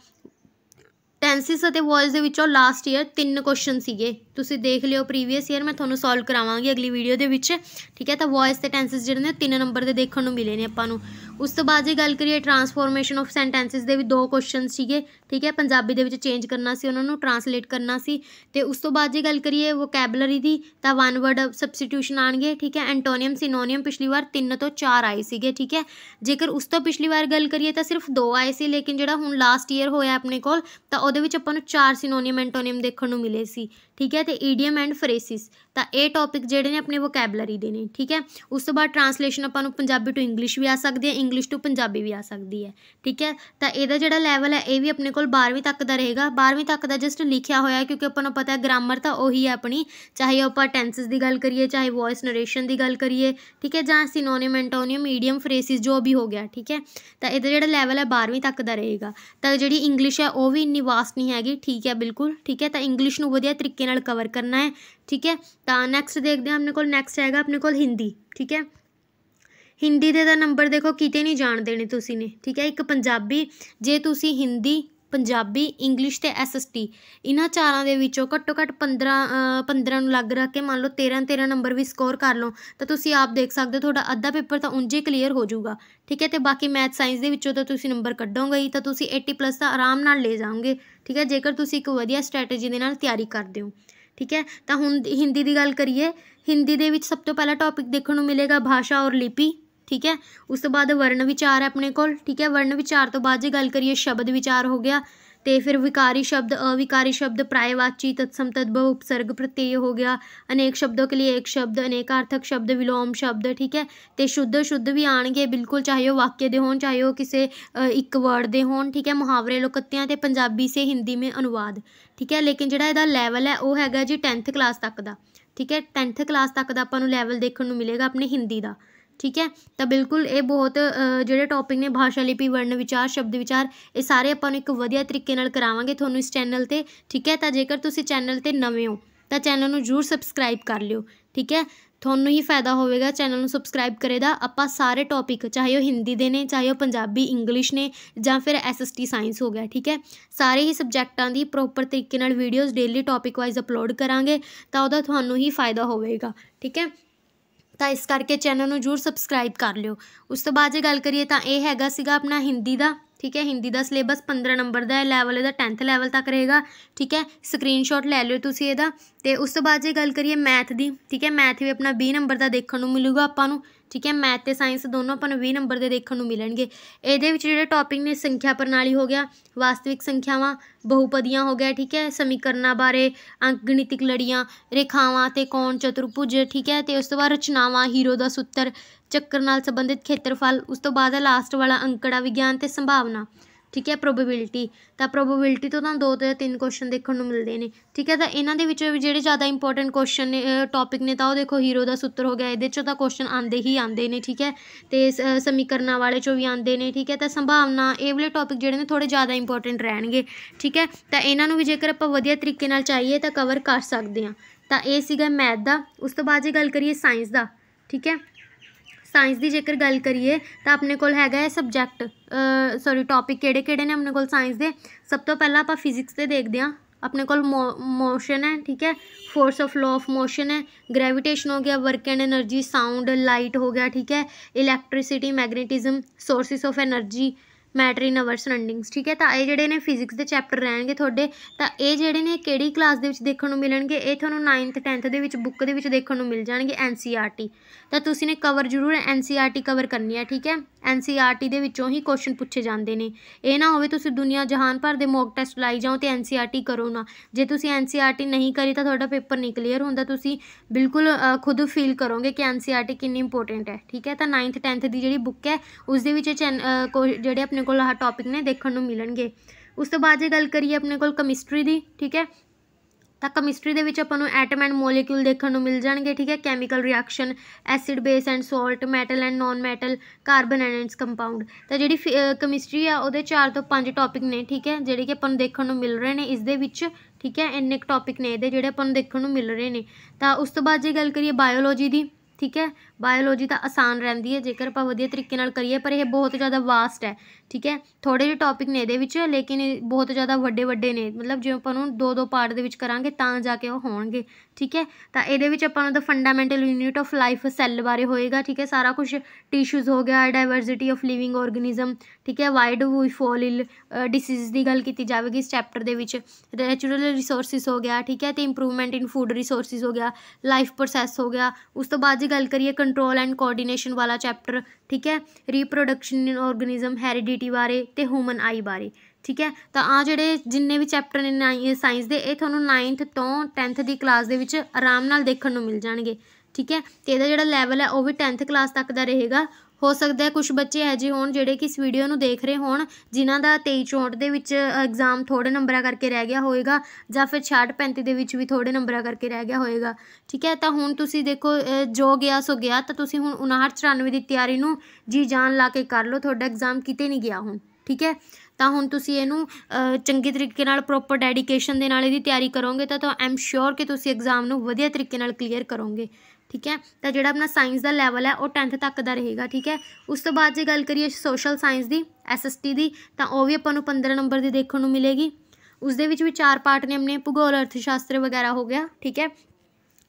ਟੈਂਸਿਸ ਅਤੇ ਵੌਇਸ ਦੇ ਵਿੱਚੋਂ ਲਾਸਟ ਈਅਰ ਤਿੰਨ ਕੁਐਸਚਨ ਸੀਗੇ ਤੁਸੀਂ ਦੇਖ ਲਿਓ ਪ੍ਰੀਵੀਅਸ ਈਅਰ ਮੈਂ ਤੁਹਾਨੂੰ ਸੋਲਵ ਕਰਾਵਾਂਗੀ ਅਗਲੀ ਵੀਡੀਓ ਦੇ ਵਿੱਚ ਠੀਕ ਹੈ ਤਾਂ ਵੌਇਸ ਤੇ ਟੈਂਸਿਸ ਜਿਹੜੇ ਨੇ ਤਿੰਨ ਨੰਬਰ ਦੇ ਦੇਖਣ ਨੂੰ ਮਿਲੇ ਨੇ ਆਪਾਂ ਨੂੰ ਉਸ ਤੋਂ ਬਾਅਦ ਜੇ ਗੱਲ ਕਰੀਏ ਟਰਾਂਸਫਾਰਮੇਸ਼ਨ ਆਫ ਸੈਂਟੈਂਸਸ ਦੇ ਵੀ ਦੋ ਕੁਐਸਚਨ ਸੀਗੇ ਠੀਕ ਹੈ ਪੰਜਾਬੀ ਦੇ ਵਿੱਚ ਚੇਂਜ ਕਰਨਾ ਸੀ ਉਹਨਾਂ ਨੂੰ ਟਰਾਂਸਲੇਟ ਕਰਨਾ ਸੀ ਤੇ ਉਸ ਤੋਂ ਬਾਅਦ ਜੇ ਗੱਲ ਕਰੀਏ ਵੋਕੈਬਲਰੀ ਦੀ ਤਾਂ ਵਨ ਵਰਡ ਸਬਸਟੀਟਿਊਸ਼ਨ ਆਣਗੇ ਠੀਕ ਹੈ ਐਂਟੋਨੀਅਮ ਸਿਨੋਨੀਅਮ ਪਿਛਲੀ ਵਾਰ 3 ਤੋਂ 4 ਆਏ ਸੀਗੇ ਠੀਕ ਹੈ ਜੇਕਰ ਉਸ ਤੋਂ ਪਿਛਲੀ ਵਾਰ ਗੱਲ ਕਰੀਏ ਤਾਂ ਸਿਰਫ 2 ਆਏ ਸੀ ਲੇਕਿਨ ਜਿਹੜਾ ਹੁਣ ਲਾਸਟ ਈਅਰ ਹੋਇਆ ਆਪਣੇ ਕੋਲ ਤਾਂ ਉਹਦੇ ਵਿੱਚ ਆਪਾਂ ਨੂੰ 4 ਸਿਨੋਨੀਅਮ ਐਂਟੋਨੀਅਮ ਦੇਖਣ ਨੂੰ ਮਿਲੇ ਸੀ ਠੀਕ ਹੈ ਤੇ ਈਡੀਅਮ ਐਂਡ ਫਰੇਸਿਸ ਤਾਂ ਇਹ ਟੌਪਿਕ ਜਿਹੜੇ ਨੇ ਆਪਣੇ ਵੋਕੈਬਲਰੀ ਦੇ ਨੇ ਠੀਕ ਹੈ ਉਸ ਤੋਂ ਬਾਅਦ ਟ੍ਰਾਂਸਲੇਸ਼ਨ ਆਪਾਂ ਨੂੰ ਪੰਜਾਬੀ ਟੂ ਇੰਗਲਿਸ਼ ਵੀ ਆ ਸਕਦੀ ਹੈ ਇੰਗਲਿਸ਼ ਟੂ ਪੰਜਾਬੀ ਵੀ ਆ ਸਕਦੀ ਹੈ ਠੀਕ ਹੈ ਤਾਂ ਇਹਦਾ ਜਿਹੜਾ ਲੈਵਲ ਹੈ ਇਹ ਵੀ ਆਪਣੇ ਕੋਲ 12ਵੀਂ ਤੱਕ ਦਾ ਰਹੇਗਾ 12ਵੀਂ ਤੱਕ ਦਾ ਜਸਟ ਲਿਖਿਆ ਹੋਇਆ ਕਿਉਂਕਿ ਆਪਾਂ ਨੂੰ ਪਤਾ ਹੈ ਗ੍ਰਾਮਰ ਤਾਂ ਉਹੀ ਹੈ ਆਪਣੀ ਚਾਹੇ ਆਪਾਂ ਟੈਂਸਸ ਦੀ ਗੱਲ ਕਰੀਏ ਚਾਹੇ ਵੌਇਸ ਨਰੇਸ਼ਨ ਦੀ ਗੱਲ ਕਰੀਏ ਠੀਕ ਹੈ ਜਾਂ ਸਿਨੋਨਿਮ ਐਂਟੋਨਿਮ ਮੀਡੀਅਮ ਫਰੇਸਿਸ ਜੋ ਵੀ ਹੋ ਗਿਆ ਠੀਕ ਹੈ ਤਾਂ ਇਹਦਾ ਜਿਹੜਾ ਲੈਵਲ ਹੈ 12ਵੀਂ ਤੱਕ ਦਾ ਰਹੇਗਾ ਤਾਂ ਜਿਹੜੀ ਇੰਗਲਿਸ਼ ਹੈ ਉਹ ਵੀ ਇੰਨੀ ਵਾਸਟ ਨਹੀਂ ਹੈਗੀ ਠੀਕ ਹੈ ਬਿਲਕੁਲ ਠੀਕ ਹੈ ਤਾਂ ਇੰਗਲਿਸ਼ ਨੂੰ ਵਧੀਆ ਤਰੀਕੇ के नल कवर करना है ठीक है तो नेक्स्ट देखते हैं अपने को नेक्स्ट आएगा अपने को हिंदी ठीक है ਹਿੰਦੀ ਦੇ ਦਾ ਨੰਬਰ ਦੇਖੋ ਕਿਤੇ ਨਹੀਂ ਜਾਣਦੇ ਨੇ ਤੁਸੀਂ ਨੇ ਠੀਕ ਹੈ ਇੱਕ ਪੰਜਾਬੀ ਜੇ ਤੁਸੀਂ ਹਿੰਦੀ ਪੰਜਾਬੀ ਇੰਗਲਿਸ਼ ਤੇ ਐਸਐਸਟੀ ਇਹਨਾਂ ਚਾਰਾਂ ਦੇ ਵਿੱਚੋਂ ਘੱਟੋ ਘੱਟ 15 15 ਨੂੰ ਲੱਗ ਰੱਖ ਕੇ ਮੰਨ ਲਓ 13 13 ਨੰਬਰ ਵੀ ਸਕੋਰ ਕਰ ਲਓ ਤਾਂ ਤੁਸੀਂ ਆਪ ਦੇਖ ਸਕਦੇ ਹੋ ਤੁਹਾਡਾ ਅੱਧਾ ਪੇਪਰ ਤਾਂ ਉਂਝੇ ਕਲੀਅਰ ਹੋ ਜਾਊਗਾ ਠੀਕ ਹੈ ਤੇ ਬਾਕੀ ਮੈਥ ਸਾਇੰਸ ਦੇ ਵਿੱਚੋਂ ਤਾਂ ਤੁਸੀਂ ਨੰਬਰ ਕੱਢੋਗੇ ਹੀ ਤਾਂ ਤੁਸੀਂ 80 ਪਲੱਸ ਤਾਂ ਆਰਾਮ ਨਾਲ ਲੈ ਜਾਓਗੇ ਠੀਕ ਹੈ ਜੇਕਰ ਤੁਸੀਂ ਇੱਕ ਵਧੀਆ ਸਟ੍ਰੈਟਜੀ ਦੇ ਨਾਲ ਤਿਆਰੀ ਕਰਦੇ ਹੋ ਠੀਕ ਹੈ ਤਾਂ ਹੁਣ ਹਿੰਦੀ ਦੀ ਗੱਲ ਕਰੀਏ ਹਿੰਦੀ ਦੇ ਵਿੱਚ ਸਭ ਤੋਂ ਪਹਿਲਾ ਟੌਪਿਕ ਦੇਖਣ ਨੂੰ ਮਿਲੇਗਾ ਭਾਸ਼ਾ ਔਰ ਲਿਪੀ ਠੀਕ ਹੈ ਉਸ ਤੋਂ ਬਾਅਦ ਵਰਣ ਵਿਚਾਰ ਹੈ ਆਪਣੇ ਕੋਲ ਠੀਕ ਹੈ ਵਰਣ ਵਿਚਾਰ ਤੋਂ ਬਾਅਦ ਜੇ ਗੱਲ ਕਰੀਏ ਸ਼ਬਦ ਵਿਚਾਰ ਹੋ ਗਿਆ ਤੇ ਫਿਰ ਵਿਕਾਰੀ ਸ਼ਬਦ ਅਵਿਕਾਰੀ ਸ਼ਬਦ ਪ੍ਰਾਇਵਾਚੀ ਤਤਸਮ ਤਦਭਵ ਉਪਸਰਗ ਪ੍ਰਤੀਯ ਹੋ ਗਿਆ ਅਨੇਕ ਸ਼ਬਦੋਂ ਕੇ ਲਈ ਇੱਕ ਸ਼ਬਦ ਅਨੇਕਾਰਥਕ ਸ਼ਬਦ ਵਿਲੋਮ ਸ਼ਬਦ ਠੀਕ ਹੈ ਤੇ ਸ਼ੁੱਧ ਸ਼ੁੱਧ ਵੀ ਆਣਗੇ ਬਿਲਕੁਲ ਚਾਹੇ ਉਹ ਵਾਕਿਆ ਦੇ ਹੋਣ ਚਾਹੇ ਉਹ ਕਿਸੇ ਇੱਕ ਵਰਡ ਦੇ ਹੋਣ ਠੀਕ ਹੈ ਮੁਹਾਵਰੇ ਲੋਕਤਿਆਂ ਤੇ ਪੰਜਾਬੀ ਸੇ ਹਿੰਦੀ ਮੇ ਅਨੁਵਾਦ ਠੀਕ ਹੈ ਲੇਕਿਨ ਜਿਹੜਾ ਇਹਦਾ ਲੈਵਲ ਹੈ ਉਹ ਹੈਗਾ ਜੀ 10th ਕਲਾਸ ਤੱਕ ਦਾ ਠੀਕ ਹੈ 10th ਕਲਾਸ ਤੱਕ ਦਾ ਆਪਾਂ ਨੂੰ ਲੈਵਲ ਦੇਖਣ ਨੂੰ ਮਿਲੇਗਾ ਆਪਣੇ ਹਿੰਦੀ ਦਾ ਠੀਕ ਹੈ ਤਾਂ ਬਿਲਕੁਲ ਇਹ ਬਹੁਤ ਜਿਹੜੇ ਟੌਪਿਕ ਨੇ ਭਾਸ਼ਾ ਲਿਪੀ ਵਰਣ ਵਿਚਾਰ ਸ਼ਬਦ ਵਿਚਾਰ ਇਹ ਸਾਰੇ ਆਪਾਂ ਨੂੰ ਇੱਕ ਵਧੀਆ ਤਰੀਕੇ ਨਾਲ ਕਰਾਵਾਂਗੇ ਤੁਹਾਨੂੰ ਇਸ ਚੈਨਲ ਤੇ ਠੀਕ ਹੈ ਤਾਂ ਜੇਕਰ ਤੁਸੀਂ ਚੈਨਲ ਤੇ ਨਵੇਂ ਹੋ ਤਾਂ ਚੈਨਲ ਨੂੰ ਜਰੂਰ ਸਬਸਕ੍ਰਾਈਬ ਕਰ ਲਿਓ ਠੀਕ ਹੈ ਤੁਹਾਨੂੰ ਹੀ ਫਾਇਦਾ ਹੋਵੇਗਾ ਚੈਨਲ ਨੂੰ ਸਬਸਕ੍ਰਾਈਬ ਕਰੇ ਦਾ ਆਪਾਂ ਸਾਰੇ ਟੌਪਿਕ ਚਾਹੇ ਉਹ ਹਿੰਦੀ ਦੇ ਨੇ ਚਾਹੇ ਉਹ ਪੰਜਾਬੀ ਇੰਗਲਿਸ਼ ਨੇ ਜਾਂ ਫਿਰ ਐਸਐਸਟੀ ਸਾਇੰਸ ਹੋ ਗਿਆ ਠੀਕ ਹੈ ਸਾਰੇ ਹੀ ਸਬਜੈਕਟਾਂ ਦੀ ਪ੍ਰੋਪਰ ਤਰੀਕੇ ਨਾਲ videos daily topic wise upload ਕਰਾਂਗੇ ਤਾਂ ਉਹਦਾ ਤੁਹਾਨੂੰ ਹੀ ਫਾਇਦਾ ਹੋਵੇਗਾ ਠੀਕ ਹੈ ਤਾਂ ਇਸ ਕਰਕੇ ਚੈਨਲ ਨੂੰ ਜਰੂਰ ਸਬਸਕ੍ਰਾਈਬ ਕਰ ਲਿਓ ਉਸ ਤੋਂ ਬਾਅਦ ਜੇ ਗੱਲ ਕਰੀਏ ਤਾਂ ਇਹ ਹੈਗਾ ਸੀਗਾ ਆਪਣਾ ਹਿੰਦੀ ਦਾ ਠੀਕ ਹੈ ਹਿੰਦੀ ਦਾ ਸਿਲੇਬਸ 15 ਨੰਬਰ ਦਾ ਹੈ ਲੈਵਲ ਇਹਦਾ 10th ਲੈਵਲ ਤੱਕ ਰਹੇਗਾ ਠੀਕ ਹੈ ਸਕਰੀਨਸ਼ਾਟ ਲੈ ਲਿਓ ਤੁਸੀਂ ਇਹਦਾ ਤੇ ਉਸ ਤੋਂ ਬਾਅਦ ਜੇ ਗੱਲ ਕਰੀਏ ਮੈਥ ਦੀ ਠੀਕ ਹੈ ਮੈਥ ਵੀ ਆਪਣਾ 20 ਨੰਬਰ ਦਾ ਦੇਖਣ ਨੂੰ ਮਿਲੂਗਾ ਆਪਾਂ ਨੂੰ ਠੀਕ ਹੈ ਮੈਥ ਤੇ ਸਾਇੰਸ ਦੋਨੋਂ ਆਪਾਂ ਨੂੰ 20 ਨੰਬਰ ਦੇ ਦੇਖਣ ਨੂੰ ਮਿਲਣਗੇ ਇਹਦੇ ਵਿੱਚ ਜਿਹੜੇ ਟੌਪਿਕ ਨੇ ਸੰਖਿਆ ਪ੍ਰਣਾਲੀ ਹੋ ਗਿਆ ਵਾਸਤਵਿਕ ਸੰਖਿਆਵਾਂ ਬਹੁਪਦੀਆਂ ਹੋ ਗਿਆ ਠੀਕ ਹੈ ਸਮੀਕਰਨਾਂ ਬਾਰੇ ਅੰਕਗਣਿਤਿਕ ਲੜੀਆਂ ਰੇਖਾਵਾਂ ਤੇ ਕੋਣ ਚਤੁਰਭੁਜ ਠੀਕ ਹੈ ਤੇ ਉਸ ਤੋਂ ਬਾਅਦ ਰਚਨਾਵਾਂ ਹੀਰੋ ਦਾ ਸੂਤਰ ਚੱਕਰ ਨਾਲ ਸੰਬੰਧਿਤ ਖੇਤਰਫਲ ਉਸ ਤੋਂ ਬਾਅਦ ਲਾਸਟ ਵਾਲਾ ਅੰਕੜਾ ਵਿਗਿਆਨ ਤੇ ਸੰਭਾਵਨਾ ਠੀਕ ਹੈ ਪ੍ਰੋਬੇਬਿਲਟੀ ਤਾਂ ਪ੍ਰੋਬੇਬਿਲਟੀ ਤੋਂ ਤੁਹਾਨੂੰ ਦੋ ਤੋਂ ਤਿੰਨ ਕੁਐਸਚਨ ਦੇਖਣ ਨੂੰ ਮਿਲਦੇ ਨੇ ਠੀਕ ਹੈ ਤਾਂ ਇਹਨਾਂ ਦੇ ਵਿੱਚ ਜਿਹੜੇ ਜ਼ਿਆਦਾ ਇੰਪੋਰਟੈਂਟ ਕੁਐਸਚਨ ਨੇ ਟੌਪਿਕ ਨੇ ਤਾਂ ਉਹ ਦੇਖੋ ਹੀਰੋ ਦਾ ਸੂਤਰ ਹੋ ਗਿਆ ਇਹਦੇ ਚੋਂ ਤਾਂ ਕੁਐਸਚਨ ਆਉਂਦੇ ਹੀ ਆਉਂਦੇ ਨੇ ਠੀਕ ਹੈ ਤੇ ਸਮੀਕਰਨਾਂ ਵਾਲੇ ਚੋਂ ਵੀ ਆਉਂਦੇ ਨੇ ਠੀਕ ਹੈ ਤਾਂ ਸੰਭਾਵਨਾ ਇਹ ਵਾਲੇ ਟੌਪਿਕ ਜਿਹੜੇ ਨੇ ਥੋੜੇ ਜ਼ਿਆਦਾ ਇੰਪੋਰਟੈਂਟ ਰਹਿਣਗੇ ਠੀਕ ਹੈ ਤਾਂ ਇਹਨਾਂ ਨੂੰ ਵੀ ਜੇਕਰ ਆਪਾਂ ਵਧੀਆ ਤਰੀਕੇ ਨਾਲ ਚਾਹੀਏ ਤਾਂ ਕਵਰ ਕਰ ਸਕਦੇ ਹਾਂ ਤਾਂ ਇਹ ਸੀਗਾ ਮੈਥ ਦਾ ਉਸ ਤੋਂ ਬਾਅਦ ਜੇ ਗੱਲ ਕਰੀਏ ਸਾਇੰਸ ਦਾ ਠੀਕ ਹੈ सैंस की जेकर गल करिए अपने को subject sorry topic subject sorry ने अपने को ਨੇ के सब तो पहला आप फिजिक्स से देखते हैं अपने को मोशन है ठीक है force of law of motion है ग्रेविटेशन हो गया work and energy sound light हो गया ठीक है electricity magnetism sources of energy matter in our surroundings ਠੀਕ ਹੈ ਤਾਂ ਇਹ ਜਿਹੜੇ ਨੇ ਫਿਜ਼ਿਕਸ ਦੇ ਚੈਪਟਰ ਰਹਿਣਗੇ ਤੁਹਾਡੇ ਤਾਂ ਇਹ ਜਿਹੜੇ ਨੇ ਕਿਹੜੀ ਕਲਾਸ ਦੇ ਵਿੱਚ ਦੇਖਣ ਨੂੰ ਮਿਲਣਗੇ ਇਹ ਤੁਹਾਨੂੰ 9th 10th ਦੇ ਵਿੱਚ ਬੁੱਕ ਦੇ ਵਿੱਚ ਦੇਖਣ ਨੂੰ ਮਿਲ ਜਾਣਗੇ ਐਨਸੀਆਰਟੀ e ਤਾਂ ਤੁਸੀਂ ਨੇ ਕਵਰ ਜ਼ਰੂਰ ਐਨਸੀਆਰਟੀ ਕਵਰ e ਕਰਨੀ ਹੈ ਠੀਕ ਹੈ ਐਨਸੀਆਰਟੀ e ਦੇ ਵਿੱਚੋਂ ਹੀ ਕੁਐਸਚਨ ਪੁੱਛੇ ਜਾਂਦੇ ਨੇ ਇਹ ਨਾ ਹੋਵੇ ਤੁਸੀਂ ਦੁਨੀਆ ਜਹਾਨ ਭਰ ਦੇ ਮੌਕ ਟੈਸਟ ਲਾਈ ਜਾਓ ਤੇ ਐਨਸੀਆਰਟੀ ਕਰੋ ਨਾ ਜੇ ਤੁਸੀਂ ਐਨਸੀਆਰਟੀ ਨਹੀਂ ਕਰੀ ਤਾਂ ਤੁਹਾਡਾ ਪੇਪਰ ਨਹੀਂ ਕਲੀਅਰ ਹੁੰਦਾ ਤੁਸੀਂ ਬਿਲਕੁਲ ਖੁਦ ਫੀਲ ਕਰੋਗੇ ਕਿ ਐਨਸੀਆਰਟੀ ਕਿੰਨੀ ਇੰਪੋਰਟੈਂਟ ਹੈ ਠੀਕ ਹੈ ਤਾਂ 9th 10th ਦੀ ਜਿਹੜੀ ਬੁੱਕ ਹੈ ਉਸ ਦੇ ਵਿੱਚ ਜਿਹੜੇ ਆਪਣੇ ਆਪਣੇ ਕੋਲ ਆਹ ਟੌਪਿਕ ਨੇ ਦੇਖਣ ਨੂੰ ਮਿਲਣਗੇ ਉਸ ਤੋਂ ਬਾਅਦ ਜੇ ਗੱਲ ਕਰੀਏ ਆਪਣੇ ਕੋਲ ਕੈਮਿਸਟਰੀ ਦੀ ਠੀਕ ਹੈ ਤਾਂ ਕੈਮਿਸਟਰੀ ਦੇ ਵਿੱਚ ਆਪਾਂ ਨੂੰ ਐਟਮ ਐਂਡ ਮੋਲੀਕਿਊਲ ਦੇਖਣ ਨੂੰ ਮਿਲ ਜਾਣਗੇ ਠੀਕ ਹੈ chemical reaction acid base and salt metal and non metal carbon and its compound ਤਾਂ ਜਿਹੜੀ ਕੈਮਿਸਟਰੀ ਆ ਉਹਦੇ 4 ਤੋਂ 5 ਟੌਪਿਕ ਨੇ ਠੀਕ ਹੈ ਜਿਹੜੇ ਕਿ ਆਪਾਂ ਨੂੰ ਦੇਖਣ ਨੂੰ ਮਿਲ ਰਹੇ ਨੇ ਇਸ ਦੇ ਵਿੱਚ ਠੀਕ ਹੈ ਇੰਨੇ ਕੁ ਟੌਪਿਕ ਨੇ ਇਹਦੇ ਜਿਹੜੇ ਆਪਾਂ ਨੂੰ ਦੇਖਣ ਨੂੰ ਮਿਲ ਰਹੇ ਨੇ ਤਾਂ ਉਸ ਤੋਂ ਬਾਅਦ ਜੇ ਗੱਲ ਕਰੀਏ ਬਾਇਓਲੋਜੀ ਦੀ ਠੀਕ ਹੈ ਬਾਇਓਲੋਜੀ ਤਾਂ ਆਸਾਨ ਰਹਿੰਦੀ ਹੈ ਜੇਕਰ ਆਪਾਂ ਵਧੀਆ ਤਰੀਕੇ ਨਾਲ ਕਰੀਏ ਪਰ ਇਹ ਬਹੁਤ ਜ਼ਿਆਦਾ ਵਾਸਟ ਹੈ ਠੀਕ ਹੈ ਥੋੜੇ ਜਿਹੇ ਟੌਪਿਕ ਨੇ ਇਹਦੇ ਵਿੱਚ ਲੇਕਿਨ ਬਹੁਤ ਜ਼ਿਆਦਾ ਵੱਡੇ ਵੱਡੇ ਨੇ ਮਤਲਬ ਜੇ ਆਪਾਂ ਨੂੰ ਦੋ ਦੋ ਪਾਰਟ ਦੇ ਵਿੱਚ ਕਰਾਂਗੇ ਤਾਂ ਜਾ ਕੇ ਉਹ ਹੋਣਗੇ ਠੀਕ ਹੈ ਤਾਂ ਇਹਦੇ ਵਿੱਚ ਆਪਾਂ ਨੂੰ ਦਾ fundamental unit of life cell ਬਾਰੇ ਹੋਏਗਾ ਠੀਕ ਹੈ ਸਾਰਾ ਕੁਝ ਟਿਸ਼ੂਜ਼ ਹੋ ਗਿਆ ਡਾਇਵਰਸਿਟੀ ਆਫ ਲਿਵਿੰਗ ਆਰਗੇਨਿਜ਼ਮ ਠੀਕ ਹੈ why do we fall ill disease ਦੀ ਗੱਲ ਕੀਤੀ ਜਾਵੇਗੀ ਇਸ ਚੈਪਟਰ ਦੇ ਵਿੱਚ ਨੈਚੁਰਲ ਰਿਸੋਰਸਿਸ ਹੋ ਗਿਆ ਠੀਕ ਹੈ ਤੇ ਇੰਪਰੂਵਮੈਂਟ ਇਨ ਫੂਡ ਰਿਸੋਰਸਿਸ ਹੋ ਗਿਆ ਲਾਈਫ ਪ੍ਰੋਸੈਸ ਹੋ ਗਿਆ ਉਸ ਤੋਂ ਬਾਅਦ ਜੇ ਗੱਲ ਕਰੀਏ ਕੰਟਰੋਲ ਐਂਡ ਕੋਆਰਡੀਨੇਸ਼ਨ ਵਾਲਾ ਚੈਪਟਰ ਠੀਕ ਹੈ ਰੀਪਰੋਡਕਸ਼ਨ ਇਨ ਆਰਗੇਨਿਜ਼ਮ ਹੈਰੀਡਿਟੀ ਬਾਰੇ ਤੇ ਹਿਊਮਨ ਆਈ ਬਾਰੇ ਠੀਕ ਹੈ ਤਾਂ ਆ ਜਿਹੜੇ ਜਿੰਨੇ ਵੀ ਚੈਪਟਰ ਨੇ ਸਾਇੰਸ ਦੇ ਇਹ ਤੁਹਾਨੂੰ 9th ਤੋਂ 10th ਦੀ ਕਲਾਸ ਦੇ ਵਿੱਚ ਆਰਾਮ ਨਾਲ ਦੇਖਣ ਨੂੰ ਮਿਲ ਜਾਣਗੇ ਠੀਕ ਹੈ ਤੇ ਇਹਦਾ ਜਿਹੜਾ ਲੈਵਲ ਹੈ ਉਹ ਵੀ 10th ਕਲਾਸ ਤੱਕ ਦਾ ਰਹੇਗਾ ਹੋ ਸਕਦਾ ਹੈ ਕੁਝ ਬੱਚੇ ਹੈ ਜੀ ਹੋਣ ਜਿਹੜੇ ਕਿ ਇਸ ਵੀਡੀਓ ਨੂੰ ਦੇਖ ਰਹੇ ਹੋਣ ਜਿਨ੍ਹਾਂ ਦਾ 23 64 ਦੇ ਵਿੱਚ ਐਗਜ਼ਾਮ ਥੋੜੇ ਨੰਬਰਾਂ ਕਰਕੇ ਰਹਿ ਗਿਆ ਹੋਵੇਗਾ ਜਾਂ ਫਿਰ 65 35 ਦੇ ਵਿੱਚ ਵੀ ਥੋੜੇ ਨੰਬਰਾਂ ਕਰਕੇ ਰਹਿ ਗਿਆ ਹੋਵੇਗਾ ਠੀਕ ਹੈ ਤਾਂ ਹੁਣ ਤੁਸੀਂ ਦੇਖੋ ਜੋ ਗਿਆ ਸੋ ਗਿਆ ਤਾਂ ਤੁਸੀਂ ਹੁਣ 5994 ਦੀ ਤਿਆਰੀ ਨੂੰ ਜੀ ਜਾਨ ਲਾ ਕੇ ਕਰ ਲਓ ਤੁਹਾਡਾ ਐਗਜ਼ਾਮ ਕਿਤੇ ਨਹੀਂ ਗਿਆ ਹੁਣ ਠੀਕ ਹੈ ਤਾਂ ਹੁਣ ਤੁਸੀਂ ਇਹਨੂੰ ਚੰਗੇ ਤਰੀਕੇ ਨਾਲ ਪ੍ਰੋਪਰ ਡੈਡੀਕੇਸ਼ਨ ਦੇ ਨਾਲ ਇਹਦੀ ਤਿਆਰੀ ਕਰੋਗੇ ਤਾਂ ਤਾਂ ਆਮ ਸ਼ੋਰ ਕਿ ਤੁਸੀਂ ਐਗਜ਼ਾਮ ਨੂੰ ਵਧੀਆ ਤਰੀਕੇ ਨਾਲ ਕਲੀਅਰ ਕਰੋਗੇ ਠੀਕ ਹੈ ਤਾਂ ਜਿਹੜਾ ਆਪਣਾ ਸਾਇੰਸ ਦਾ ਲੈਵਲ ਹੈ ਉਹ 10th ਤੱਕ ਦਾ ਰਹੇਗਾ ਠੀਕ ਹੈ ਉਸ ਤੋਂ ਬਾਅਦ ਜੇ ਗੱਲ ਕਰੀਏ ਸੋਸ਼ਲ ਸਾਇੰਸ ਦੀ ਐਸਐਸਟੀ ਦੀ ਤਾਂ ਉਹ ਵੀ ਆਪਾਂ ਨੂੰ 15 ਨੰਬਰ ਦੀ ਦੇਖਣ ਨੂੰ ਮਿਲੇਗੀ ਉਸ ਦੇ ਵਿੱਚ ਵੀ ਚਾਰ ਪਾਰਟ ਨੇ ਆਪਣੇ ਭੂਗੋਲ ਅਰਥ ਸ਼ਾਸਤਰ ਵਗੈਰਾ ਹੋ ਗਿਆ ਠੀਕ ਹੈ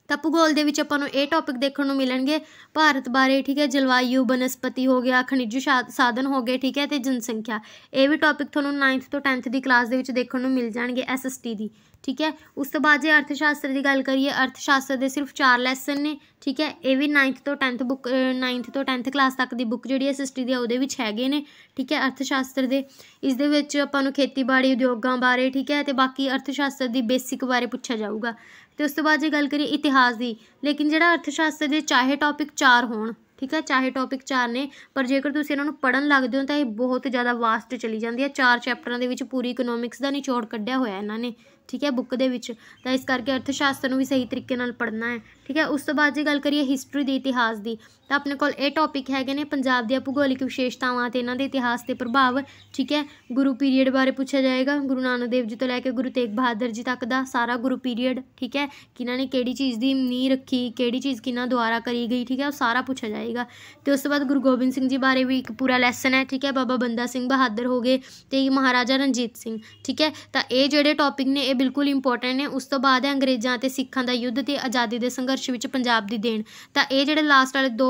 ਤਾਂ ਭੂਗੋਲ ਦੇ ਵਿੱਚ ਆਪਾਂ ਨੂੰ ਇਹ ਟੌਪਿਕ ਦੇਖਣ ਨੂੰ ਮਿਲਣਗੇ ਭਾਰਤ ਬਾਰੇ ਠੀਕ ਹੈ ਜਲਵਾਯੂ ਬਨਸਪਤੀ ਹੋ ਗਿਆ ਖਣਿਜ ਸਾਧਨ ਹੋ ਗਏ ਠੀਕ ਹੈ ਤੇ ਜਨਸੰਖਿਆ ਇਹ ਵੀ ਟੌਪਿਕ ਤੁਹਾਨੂੰ 9th ਤੋਂ 10th ਦੀ ਕਲਾਸ ਦੇ ਵਿੱਚ ਦੇਖਣ ਨੂੰ ਮਿਲ ਜਾਣਗੇ ਐਸਐਸਟੀ ਦੀ ਠੀਕ ਹੈ ਉਸ ਤੋਂ ਬਾਅਦ ਜੇ ਅਰਥ ਸ਼ਾਸਤਰ ਦੀ ਗੱਲ ਕਰੀਏ ਅਰਥ ਸ਼ਾਸਤਰ ਦੇ ਸਿਰਫ 4 ਲੈਸਨ ਨੇ ਠੀਕ ਹੈ ਇਹ ਵੀ 9th ਤੋਂ 10th ਬੁੱਕ 9th ਤੋਂ 10th ਕਲਾਸ ਤੱਕ ਦੀ ਬੁੱਕ ਜਿਹੜੀ ਹੈ ਸਿਸਟਰੀ ਦੀ ਉਹਦੇ ਵਿੱਚ ਹੈਗੇ ਨੇ ਠੀਕ ਹੈ ਅਰਥ ਸ਼ਾਸਤਰ ਦੇ ਇਸ ਦੇ ਵਿੱਚ ਆਪਾਂ ਨੂੰ ਖੇਤੀਬਾੜੀ ਉਦਯੋਗਾਂ ਬਾਰੇ ਠੀਕ ਹੈ ਤੇ ਬਾਕੀ ਅਰਥ ਸ਼ਾਸਤਰ ਦੀ ਬੇਸਿਕ ਬਾਰੇ ਪੁੱਛਿਆ ਜਾਊਗਾ ਤੇ ਉਸ ਤੋਂ ਬਾਅਦ ਜੇ ਗੱਲ ਕਰੀਏ ਇਤਿਹਾਸ ਦੀ ਲੇਕਿਨ ਜਿਹੜਾ ਅਰਥ ਸ਼ਾਸਤਰ ਦੇ ਚਾਹੇ ਟੌਪਿਕ 4 ਹੋਣ ਠੀਕ ਹੈ ਚਾਹੇ ਟੌਪਿਕ 4 ਨੇ ਪਰ ਜੇਕਰ ਤੁਸੀਂ ਇਹਨਾਂ ਨੂੰ ਪੜਨ ਲੱਗਦੇ ਹੋ ਤਾਂ ਇਹ ਬਹੁਤ ਜ਼ਿਆਦਾ ਵਾਸਟ ਚਲੀ ਜਾਂਦੀ ਹੈ ਚਾਰ ਚੈਪਟਰਾਂ ਦੇ ਵਿੱਚ ਪੂਰੀ ਇਕਨੋਮਿਕਸ ਦਾ ਨਿਚੋੜ ਕੱਢਿਆ ਹੋਇਆ ਇਹਨਾਂ ਨੇ ਠੀਕ ਹੈ ਬੁੱਕ ਦੇ ਵਿੱਚ ਤਾਂ ਇਸ ਕਰਕੇ ਅਰਥ ਸ਼ਾਸਤਰ ਨੂੰ ਵੀ ਸਹੀ ਤਰੀਕੇ ਨਾਲ ਪੜ੍ਹਨਾ ਹੈ ਠੀਕ ਹੈ ਉਸ ਤੋਂ ਬਾਅਦ ਜੇ ਗੱਲ ਕਰੀਏ ਹਿਸਟਰੀ ਦੇ ਇਤਿਹਾਸ ਦੀ ਤਾਂ ਆਪਣੇ ਕੋਲ ਇਹ ਟੌਪਿਕ ਹੈਗੇ ਨੇ ਪੰਜਾਬ ਦੀਆਂ ਭੂਗੋਲਿਕ ਵਿਸ਼ੇਸ਼ਤਾਵਾਂ ਤੇ ਇਹਨਾਂ ਦੇ ਇਤਿਹਾਸ ਤੇ ਪ੍ਰਭਾਵ ਠੀਕ ਹੈ ਗੁਰੂ ਪੀਰੀਅਡ ਬਾਰੇ ਪੁੱਛਿਆ ਜਾਏਗਾ ਗੁਰੂ ਨਾਨਕ ਦੇਵ ਜੀ ਤੋਂ ਲੈ ਕੇ ਗੁਰੂ ਤੇਗ ਬਹਾਦਰ ਜੀ ਤੱਕ ਦਾ ਸਾਰਾ ਗੁਰੂ ਪੀਰੀਅਡ ਠੀਕ ਹੈ ਕਿਨਾਂ ਨੇ ਕਿਹੜੀ ਚੀਜ਼ ਦੀ ਨੀਂਹ ਰੱਖੀ ਕਿਹੜੀ ਚੀਜ਼ ਕਿਨਾਂ ਦੁਆਰਾ ਕਰੀ ਗਈ ਠੀਕ ਹੈ ਉਹ ਸਾਰਾ ਪੁੱਛਿਆ ਜਾਏਗਾ ਤੇ ਉਸ ਤੋਂ ਬਾਅਦ ਗੁਰੂ ਗੋਬਿੰਦ ਸਿੰਘ ਜੀ ਬਾਰੇ ਵੀ ਇੱਕ ਪੂਰਾ ਲੈਸਨ ਹੈ ਠੀਕ ਹੈ ਬਾਬਾ ਬੰਦਾ ਸਿੰਘ ਬਹਾਦਰ ਹੋ ਗਏ ਤੇ ਮਹਾਰਾਜਾ ਰਣਜੀਤ ਸਿੰਘ ਠੀਕ ਹੈ ਤਾਂ ਇਹ ਜਿਹੜੇ ਟੌਪਿਕ ਨੇ ਇਹ ਬਿਲਕੁਲ ਇੰਪੋਰਟੈਂਟ ਨੇ ਉਸ ਤੋਂ ਬਾਅਦ ਹੈ ਅੰਗਰੇਜ਼ਾਂ ਤੇ ਸਿੱਖਾਂ ਦਾ ਯੁੱਧ ਤੇ ਆਜ਼ਾਦੀ ਦੇ ਸੰਘਰਸ਼ ਸੰਘਰਸ਼ ਵਿੱਚ ਪੰਜਾਬ ਦੀ ਦੇਣ ਤਾਂ ਇਹ ਜਿਹੜੇ ਲਾਸਟ ਵਾਲੇ ਦੋ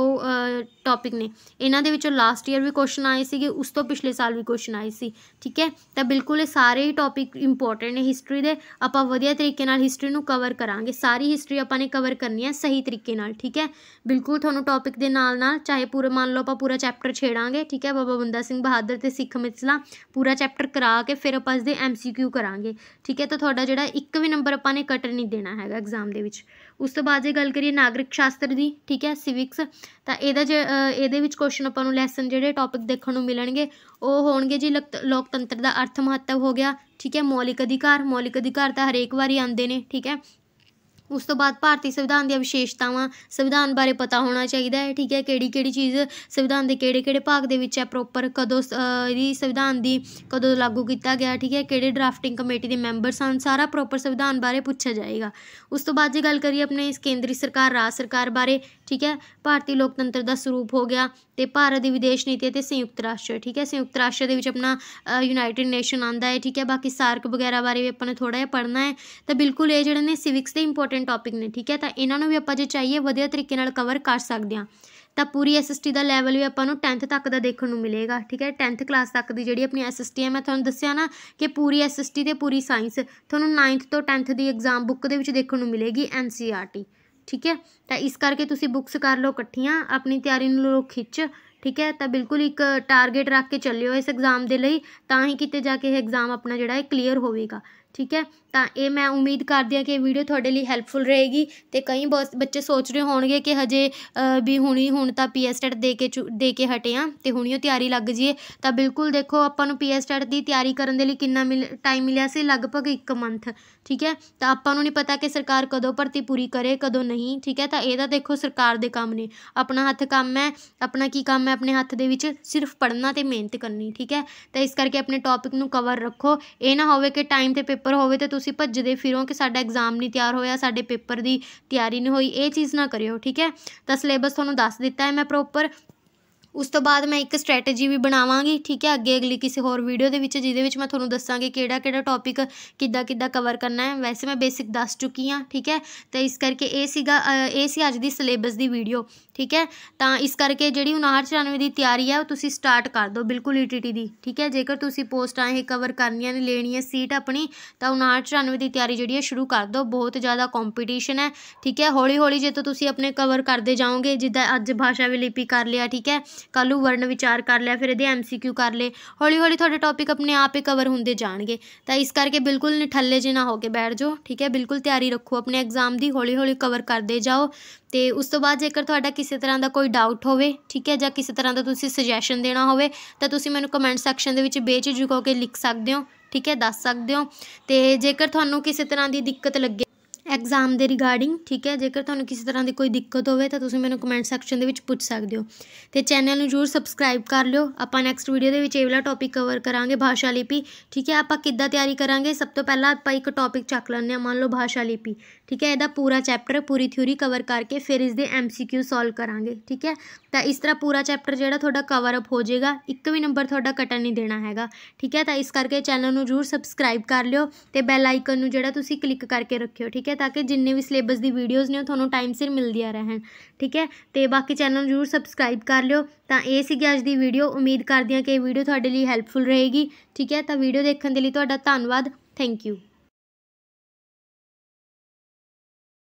ਟੌਪਿਕ ਨੇ ਇਹਨਾਂ ਦੇ ਵਿੱਚੋਂ ਲਾਸਟ ਈਅਰ ਵੀ ਕੁਐਸਚਨ ਆਏ ਸੀਗੇ ਉਸ ਤੋਂ ਪਿਛਲੇ ਸਾਲ ਵੀ ਕੁਐਸਚਨ ਆਏ ਸੀ ਠੀਕ ਹੈ ਤਾਂ ਬਿਲਕੁਲ ਇਹ ਸਾਰੇ ਹੀ ਟੌਪਿਕ ਇੰਪੋਰਟੈਂਟ ਨੇ ਹਿਸਟਰੀ ਦੇ ਆਪਾਂ ਵਧੀਆ ਤਰੀਕੇ ਨਾਲ ਹਿਸਟਰੀ ਨੂੰ ਕਵਰ ਕਰਾਂਗੇ ਸਾਰੀ ਹਿਸਟਰੀ ਆਪਾਂ ਨੇ ਕਵਰ ਕਰਨੀ ਹੈ ਸਹੀ ਤਰੀਕੇ ਨਾਲ ਠੀਕ ਹੈ ਬਿਲਕੁਲ ਤੁਹਾਨੂੰ ਟੌਪਿਕ ਦੇ ਨਾਲ ਨਾਲ ਚਾਹੇ ਪੂਰੇ ਮੰਨ ਲਓ ਆਪਾਂ ਪੂਰਾ ਚੈਪਟਰ ਛੇੜਾਂਗੇ ਠੀਕ ਹੈ ਬਾਬਾ ਬੰਦਾ ਸਿੰਘ ਬਹਾਦਰ ਤੇ ਸਿੱਖ ਮਿਸਲਾਂ ਪੂਰਾ ਚੈਪਟਰ ਕਰਾ ਕੇ ਫਿਰ ਆਪਾਂ ਇਸਦੇ ਦੇ ਐਮਸੀਕਿਊ ਕਰਾਂਗੇ ਠੀਕ ਹੈ ਤਾਂ ਤੁਹਾਡਾ ਜਿਹੜਾ ਇੱਕ ਵੀ ਨੰਬਰ ਆਪਾਂ ਨੇ ਕਟਰ ਨਹੀਂ ਦੇਣਾ ਹੈਗਾ ਐਗਜ਼ਾਮ ਦੇ ਵਿੱਚ ਉਸ ਤੋਂ ਬਾਅਦ ਜੇ ਗੱਲ ਕਰੀਏ ਨਾਗਰਿਕ ਸ਼ਾਸਤਰ ਦੀ ਠੀਕ ਹੈ ਸਿਵਿਕਸ ਤਾਂ ਇਹਦਾ ਜੇ ਇਹਦੇ ਵਿੱਚ ਕੁਐਸਚਨ ਆਪਾਂ ਨੂੰ ਲੈਸਨ ਜਿਹੜੇ ਟੌਪਿਕ ਦੇਖਣ ਨੂੰ ਮਿਲਣਗੇ ਉਹ ਹੋਣਗੇ ਜੀ ਲੋਕਤੰਤਰ ਦਾ ਅਰਥ ਮਹੱਤਵ ਹੋ ਗਿਆ ਠੀਕ ਹੈ ਮੌਲਿਕ ਅਧਿਕਾਰ ਮੌਲਿਕ ਅਧਿਕਾਰ ਤਾਂ ਹਰੇਕ ਵਾਰੀ ਆਉਂਦੇ ਨੇ ਠੀਕ ਹੈ ਉਸ ਤੋਂ ਬਾਅਦ ਭਾਰਤੀ ਸੰਵਿਧਾਨ ਦੀਆਂ ਵਿਸ਼ੇਸ਼ਤਾਵਾਂ ਸੰਵਿਧਾਨ ਬਾਰੇ ਪਤਾ ਹੋਣਾ ਚਾਹੀਦਾ ਹੈ ਠੀਕ ਹੈ ਕਿਹੜੀ ਕਿਹੜੀ ਚੀਜ਼ ਸੰਵਿਧਾਨ ਦੇ ਕਿਹੜੇ ਕਿਹੜੇ ਭਾਗ ਦੇ ਵਿੱਚ ਹੈ ਪ੍ਰੋਪਰ ਕਦੋਂ ਇਹਦੀ ਸੰਵਿਧਾਨ ਦੀ ਕਦੋਂ ਲਾਗੂ ਕੀਤਾ ਗਿਆ ਠੀਕ ਹੈ ਕਿਹੜੇ ਡਰਾਫਟਿੰਗ ਕਮੇਟੀ ਦੇ ਮੈਂਬਰ ਸਨ ਸਾਰਾ ਪ੍ਰੋਪਰ ਸੰਵਿਧਾਨ ਬਾਰੇ ਪੁੱਛਿਆ ਜਾਏਗਾ ਉਸ ਤੋਂ ਬਾਅਦ ਜੇ ਗੱਲ ਕਰੀਏ ਆਪਣੇ ਇਸ ਕੇਂਦਰੀ ਸਰਕਾਰ ਰਾਜ ਸਰਕਾਰ ਬਾਰੇ ਠੀਕ ਹੈ ਭਾਰਤੀ ਲੋਕਤੰਤਰ ਦਾ ਸਰੂਪ ਹੋ ਗਿਆ ਤੇ ਭਾਰਤ ਦੀ ਵਿਦੇਸ਼ ਨੀਤੀ ਤੇ ਸੰਯੁਕਤ ਰਾਸ਼ਟਰ ਠੀਕ ਹੈ ਸੰਯੁਕਤ ਰਾਸ਼ਟਰ ਦੇ ਵਿੱਚ ਆਪਣਾ ਯੂਨਾਈਟਿਡ ਨੇਸ਼ਨ ਆਂਦਾ ਹੈ ਠੀਕ ਹੈ ਬਾਕੀ ਸਾਰਕ ਵਗੈਰਾ ਬਾਰੇ ਵੀ ਆਪਾਂ ਨੇ ਥੋੜਾ ਜਿਹਾ ਪੜ੍ਹਨਾ ਹੈ ਤਾਂ ਬਿਲਕੁਲ ਇਹ ਜਿਹੜੇ ਨੇ ਸਿਵਿਕਸ ਦੇ ਇੰਪੋਰਟੈਂਟ ਟੌਪਿਕ ਨੇ ਠੀਕ ਹੈ ਤਾਂ ਇਹਨਾਂ ਨੂੰ ਵੀ ਆਪਾਂ ਜੇ ਚਾਹੀਏ ਵਧੀਆ ਤਰੀਕੇ ਨਾਲ ਕਵਰ ਕਰ ਸਕਦੇ ਹਾਂ ਤਾਂ ਪੂਰੀ ਐਸਐਸਟੀ ਦਾ ਲੈਵਲ ਵੀ ਆਪਾਂ ਨੂੰ 10th ਤੱਕ ਦਾ ਦੇਖਣ ਨੂੰ ਮਿਲੇਗਾ ਠੀਕ ਹੈ 10th ਕਲਾਸ ਤੱਕ ਦੀ ਜਿਹੜੀ ਆਪਣੀ ਐਸਐਸਟੀ ਹੈ ਮੈਂ ਤੁਹਾਨੂੰ ਦੱਸਿਆ ਨਾ ਕਿ ਪੂਰੀ ਐਸਐਸਟੀ ਤੇ ਪੂਰੀ ਸਾਇੰਸ ਤੁਹਾਨੂੰ 9th ਤੋਂ 10th ਦੀ ਐਗਜ਼ਾਮ ਬੁੱਕ ਦੇ ਵਿੱਚ ਦੇਖਣ ਨੂੰ ਮਿਲੇਗੀ ਐਨਸੀਆਰਟੀ ਠੀਕ ਹੈ ਤਾਂ ਇਸ ਕਰਕੇ ਤੁਸੀਂ ਬੁੱਕਸ ਕਰ ਲਓ ਇਕੱਠੀਆਂ ਆਪਣੀ ਤਿਆਰੀ ਨੂੰ ਲੋ ਖਿੱਚ ਠੀਕ ਹੈ ਤਾਂ ਬਿਲਕੁਲ ਇੱਕ ਟਾਰਗੇਟ ਰੱਖ ਕੇ ਚੱਲਿਓ ਇਸ ਐਗਜ਼ਾਮ ਦੇ ਲਈ ਤਾਂ ਹੀ ਕਿਤੇ ਜਾ ਕੇ ਇਹ ਐਗਜ਼ਾਮ ਆਪਣਾ ਜਿਹੜਾ ਹੈ ਕਲੀਅਰ ਹੋਵੇਗਾ ਠੀਕ ਹੈ ਤਾਂ ਇਹ ਮੈਂ ਉਮੀਦ ਕਰਦੀ ਹਾਂ ਕਿ ਇਹ ਵੀਡੀਓ ਤੁਹਾਡੇ ਲਈ ਹੈਲਪਫੁਲ ਰਹੇਗੀ ਤੇ ਕਈ ਬੱਚੇ ਸੋਚ ਰਹੇ ਹੋਣਗੇ ਕਿ ਹਜੇ ਵੀ ਹੁਣੀ ਹੁਣ ਤਾਂ ਪੀਐਸ ਟੈਟ ਦੇ ਕੇ ਦੇ ਕੇ ਹਟੇ ਆ ਤੇ ਉਹ ਤਿਆਰੀ ਲੱਗ ਜੀਏ ਤਾਂ ਬਿਲਕੁਲ ਦੇਖੋ ਆਪਾਂ ਨੂੰ ਪੀਐਸ ਟੈਟ ਦੀ ਤਿਆਰੀ ਕਰਨ ਦੇ ਲਈ ਕਿੰਨਾ ਟਾਈਮ ਮਿਲਿਆ ਸੀ ਲਗਭਗ 1 ਮੰਥ ਠੀਕ ਹੈ ਤਾਂ ਆਪਾਂ ਨੂੰ ਨਹੀਂ ਪਤਾ ਕਿ ਸਰਕਾਰ ਕਦੋਂ ਭਰਤੀ ਪੂਰੀ ਕਰੇ ਕਦੋਂ ਨਹੀਂ ਠੀਕ ਹੈ ਤਾਂ ਇਹਦਾ ਦੇਖੋ ਸਰਕਾਰ ਦੇ ਕੰਮ ਨੇ ਆਪਣਾ ਹੱਥ ਕੰਮ ਹੈ ਆਪਣਾ ਕੀ ਕੰਮ ਹੈ ਆਪਣੇ ਹੱਥ ਦੇ ਵਿੱਚ ਸਿਰਫ ਪੜ੍ਹਨਾ ਤੇ ਮਿਹਨਤ ਕਰਨੀ ਠੀਕ ਹੈ ਤਾਂ ਇਸ ਕਰਕੇ ਆਪਣੇ ਟੌਪਿਕ ਨੂੰ ਕਵਰ ਰੱਖੋ ਇਹ ਨਾ ਹੋਵੇ ਕਿ ਟਾਈਮ ਤੇ ਪੇਪਰ ਹੋਵੇ ਤੇ ਤੁਸੀਂ ਭੱਜਦੇ ਫਿਰੋ ਕਿ ਸਾਡਾ ਐਗਜ਼ਾਮ ਨਹੀਂ ਤਿਆਰ ਹੋਇਆ ਸਾਡੇ ਪੇਪਰ ਦੀ ਤਿਆਰੀ ਨਹੀਂ ਹੋਈ ਇਹ ਚੀਜ਼ ਨਾ ਕਰਿਓ ਠੀਕ ਹੈ ਤਾਂ ਸਿਲੇਬਸ ਤੁਹਾਨੂੰ ਦੱਸ ਦਿੱਤਾ ਹੈ ਮੈਂ ਪ੍ਰੋਪਰ ਉਸ ਤੋਂ ਬਾਅਦ ਮੈਂ ਇੱਕ ਸਟ੍ਰੈਟੇਜੀ ਵੀ ਬਣਾਵਾਂਗੀ ਠੀਕ ਹੈ ਅੱਗੇ ਅਗਲੀ ਕਿਸੇ ਹੋਰ ਵੀਡੀਓ ਦੇ ਵਿੱਚ ਜਿਹਦੇ ਵਿੱਚ ਮੈਂ ਤੁਹਾਨੂੰ ਦੱਸਾਂਗੀ ਕਿਹੜਾ ਕਿਹੜਾ ਟੌਪਿਕ ਕਿੱਦਾਂ ਕਿੱਦਾਂ ਕਵਰ ਕਰਨਾ ਹੈ ਵੈਸੇ ਮੈਂ ਬੇਸਿਕ ਦੱਸ ਚੁੱਕੀ ਹਾਂ ਠੀਕ ਹੈ ਤੇ ਇਸ ਕਰਕੇ ਇਹ ਸੀਗਾ ਇਹ ਸੀ ਅੱਜ ਦੀ ਸਿਲੇਬਸ ਦੀ ਵੀਡੀਓ ਠੀਕ ਹੈ ਤਾਂ ਇਸ ਕਰਕੇ ਜਿਹੜੀ 5994 ਦੀ ਤਿਆਰੀ ਹੈ ਉਹ ਤੁਸੀਂ ਸਟਾਰਟ ਕਰ ਦਿਓ ਬਿਲਕੁਲ ਈਟੀਟੀ e ਦੀ ਠੀਕ ਹੈ ਜੇਕਰ ਤੁਸੀਂ ਪੋਸਟਾਂ ਇਹ ਕਵਰ ਕਰਨੀਆਂ ਨੇ ਲੈਣੀ ਹੈ ਸੀਟ ਆਪਣੀ ਤਾਂ 5994 ਦੀ ਤਿਆਰੀ ਜਿਹੜੀ ਹੈ ਸ਼ੁਰੂ ਕਰ ਦਿਓ ਬਹੁਤ ਜ਼ਿਆਦਾ ਕੰਪੀਟੀਸ਼ਨ ਹੈ ਠੀਕ ਹੈ ਹੌਲੀ ਹੌਲੀ ਜੇ ਤੁਸੀਂ ਆਪਣੇ ਕਵਰ ਕਰਦੇ ਜਾਓਗੇ ਜਿੱਦਾਂ ਅੱਜ ਭਾਸ਼ਾ ਵੀ ਲਿਪੀ ਕਰ ਲਿਆ ਠੀਕ ਹੈ ਕੱਲ ਨੂੰ ਵਰਨ ਵਿਚਾਰ ਕਰ ਲਿਆ ਫਿਰ ਇਹਦੇ ਐਮਸੀਕਿਊ ਕਰ ਲੇ ਹੌਲੀ ਹੌਲੀ ਤੁਹਾਡੇ ਟੌਪਿਕ ਆਪਣੇ ਆਪ ਹੀ ਕਵਰ ਹੁੰਦੇ ਜਾਣਗੇ ਤਾਂ ਇਸ ਕਰਕੇ ਬਿਲਕੁਲ ਨਿਠੱਲੇ ਜੇ ਨਾ ਹੋ ਕੇ ਬੈਠ ਜਾਓ ਠੀਕ ਹੈ ਬਿਲਕੁਲ ਤਿਆਰੀ ਰੱਖੋ ਆਪਣੇ ਐਗਜ਼ਾਮ ਦੀ ਹੌਲੀ ਹੌਲੀ ਕਵਰ ਕਰਦੇ ਜਾਓ ਤੇ ਉਸ ਤੋਂ ਬਾਅਦ ਜੇਕਰ ਤੁਹਾਡਾ ਕਿਸੇ ਤਰ੍ਹਾਂ ਦਾ ਕੋਈ ਡਾਊਟ ਹੋਵੇ ਠੀਕ ਹੈ ਜਾਂ ਕਿਸੇ ਤਰ੍ਹਾਂ ਦਾ ਤੁਸੀਂ ਸੁਜੈਸ਼ਨ ਦੇਣਾ ਹੋਵੇ ਤਾਂ ਤੁਸੀਂ ਮੈਨੂੰ ਕਮੈਂਟ ਸੈਕਸ਼ਨ ਦੇ ਵਿੱਚ ਬੇਝਿਜਕ ਹੋ ਕੇ ਲਿਖ ਸਕਦੇ ਹੋ ਠੀਕ ਹੈ ਦੱਸ ਸਕਦੇ ਹੋ ਤੇ ਜੇਕਰ ਤੁਹਾਨੂੰ ਕਿਸੇ ਤਰ੍ਹਾਂ ਦੀ ਦਿੱਕਤ ਲੱਗੇ ਐਗਜ਼ਾਮ ਦੇ ਰਿਗਾਰਡਿੰਗ ਠੀਕ ਹੈ ਜੇਕਰ ਤੁਹਾਨੂੰ ਕਿਸੇ ਤਰ੍ਹਾਂ ਦੀ ਕੋਈ ਦਿੱਕਤ ਹੋਵੇ ਤਾਂ ਤੁਸੀਂ ਮੈਨੂੰ ਕਮੈਂਟ ਸੈਕਸ਼ਨ ਦੇ ਵਿੱਚ ਪੁੱਛ ਸਕਦੇ ਹੋ ਤੇ ਚੈਨਲ ਨੂੰ ਜਰੂਰ ਸਬਸਕ੍ਰਾਈਬ ਕਰ ਲਿਓ ਆਪਾਂ ਨੈਕਸਟ ਵੀਡੀਓ ਦੇ ਵਿੱਚ ਇਹ ਵਾਲਾ ਟੌਪਿਕ ਕਵਰ ਕਰਾਂਗੇ ਭਾਸ਼ਾ ਲਿਪੀ ਠੀਕ ਹੈ ਆਪਾਂ ਕਿੱਦਾਂ ਤਿਆਰੀ ਕਰਾਂਗੇ ਸਭ ਤੋਂ ਪਹਿਲਾਂ ਆਪਾਂ ਇੱਕ ਟੌਪਿਕ ਚੱਕ ਲੈਂਦੇ ਹਾਂ ਮੰਨ ਲਓ ਭਾਸ਼ਾ ਲਿਪੀ ਠੀਕ ਹੈ ਇਹਦਾ ਪੂਰਾ ਚੈਪਟਰ ਪੂਰੀ ਥਿਊਰੀ ਕਵਰ ਕਰਕੇ ਫਿਰ ਇਸ ਦੇ ਐਮਸੀਕਿਊ ਸੋਲਵ ਕਰਾਂਗੇ ਠੀਕ ਹੈ ਤਾਂ ਇਸ ਤਰ੍ਹਾਂ ਪੂਰਾ ਚੈਪਟਰ ਜਿਹੜਾ ਤੁਹਾਡਾ ਕਵਰ ਅਪ ਹੋ ਜਾਏਗਾ ਇੱਕ ਵੀ ਨੰਬਰ ਤੁਹਾਡਾ ਕਟਣ ਨਹੀਂ ਦੇਣਾ ਹੈਗਾ ਠੀਕ ਹੈ ਤਾਂ ਇਸ ਕਰਕੇ ਚੈਨਲ ਨੂੰ ਜਰੂਰ ਸਬਸਕ੍ਰਾਈਬ ਕਰ ਲਿਓ ਤੇ ਬੈਲ ਆਈਕਨ ਨੂੰ ਜਿਹੜਾ ਤੁਸੀਂ ਕਲਿੱਕ ਕਰਕੇ ਰੱਖਿਓ ਠੀਕ ਹੈ ਤਾਂ ਕਿ ਜਿੰਨੇ ਵੀ ਸਿਲੇਬਸ ਦੀ ਵੀਡੀਓਜ਼ ਨੇ ਉਹ ਤੁਹਾਨੂੰ ਟਾਈਮ ਸਿਰ ਮਿਲਦੀਆਂ ਰਹਿਣ ਠੀਕ ਹੈ ਤੇ ਬਾਕੀ ਚੈਨਲ ਨੂੰ ਜਰੂਰ ਸਬਸਕ੍ਰਾਈਬ ਕਰ ਲਿਓ ਤਾਂ ਇਹ ਸੀਗੀ ਅੱਜ ਦੀ ਵੀਡੀਓ ਉਮੀਦ ਕਰਦੀ ਹਾਂ ਕਿ ਇਹ ਵੀਡੀਓ ਤੁਹਾਡੇ ਲਈ ਹੈਲਪਫੁਲ ਰਹੇਗੀ ਠੀਕ ਹੈ ਤਾਂ ਵੀਡੀਓ ਦੇਖਣ ਦੇ ਲਈ ਤੁਹਾਡਾ ਧੰਨਵਾਦ ਥੈਂਕ ਯੂ